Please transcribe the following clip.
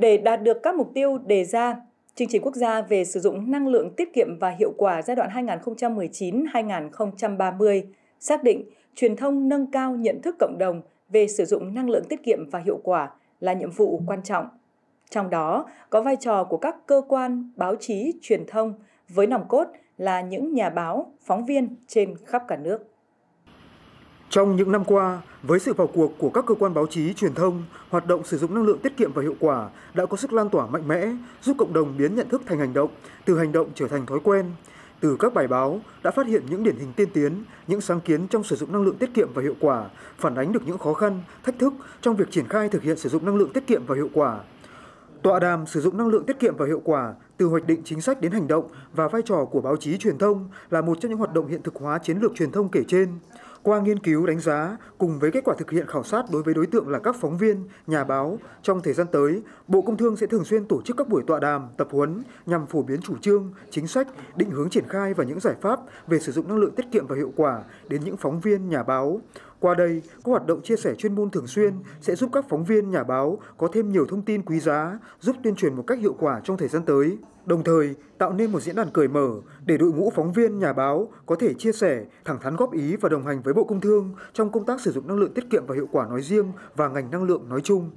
Để đạt được các mục tiêu đề ra, Chương trình quốc gia về sử dụng năng lượng tiết kiệm và hiệu quả giai đoạn 2019-2030 xác định truyền thông nâng cao nhận thức cộng đồng về sử dụng năng lượng tiết kiệm và hiệu quả là nhiệm vụ quan trọng. Trong đó có vai trò của các cơ quan báo chí truyền thông với nòng cốt là những nhà báo, phóng viên trên khắp cả nước. Trong những năm qua, với sự vào cuộc của các cơ quan báo chí, truyền thông, hoạt động sử dụng năng lượng tiết kiệm và hiệu quả đã có sức lan tỏa mạnh mẽ, giúp cộng đồng biến nhận thức thành hành động, từ hành động trở thành thói quen. Từ các bài báo đã phát hiện những điển hình tiên tiến, những sáng kiến trong sử dụng năng lượng tiết kiệm và hiệu quả, phản ánh được những khó khăn, thách thức trong việc triển khai thực hiện sử dụng năng lượng tiết kiệm và hiệu quả. Tọa đàm sử dụng năng lượng tiết kiệm và hiệu quả từ hoạch định chính sách đến hành động và vai trò của báo chí truyền thông là một trong những hoạt động hiện thực hóa chiến lược truyền thông kể trên. Qua nghiên cứu đánh giá, cùng với kết quả thực hiện khảo sát đối với đối tượng là các phóng viên, nhà báo, trong thời gian tới, Bộ Công Thương sẽ thường xuyên tổ chức các buổi tọa đàm, tập huấn nhằm phổ biến chủ trương, chính sách, định hướng triển khai và những giải pháp về sử dụng năng lượng tiết kiệm và hiệu quả đến những phóng viên, nhà báo. Qua đây, các hoạt động chia sẻ chuyên môn thường xuyên sẽ giúp các phóng viên, nhà báo có thêm nhiều thông tin quý giá, giúp tuyên truyền một cách hiệu quả trong thời gian tới. Đồng thời, tạo nên một diễn đàn cởi mở để đội ngũ phóng viên, nhà báo có thể chia sẻ, thẳng thắn góp ý và đồng hành với Bộ Công Thương trong công tác sử dụng năng lượng tiết kiệm và hiệu quả nói riêng và ngành năng lượng nói chung.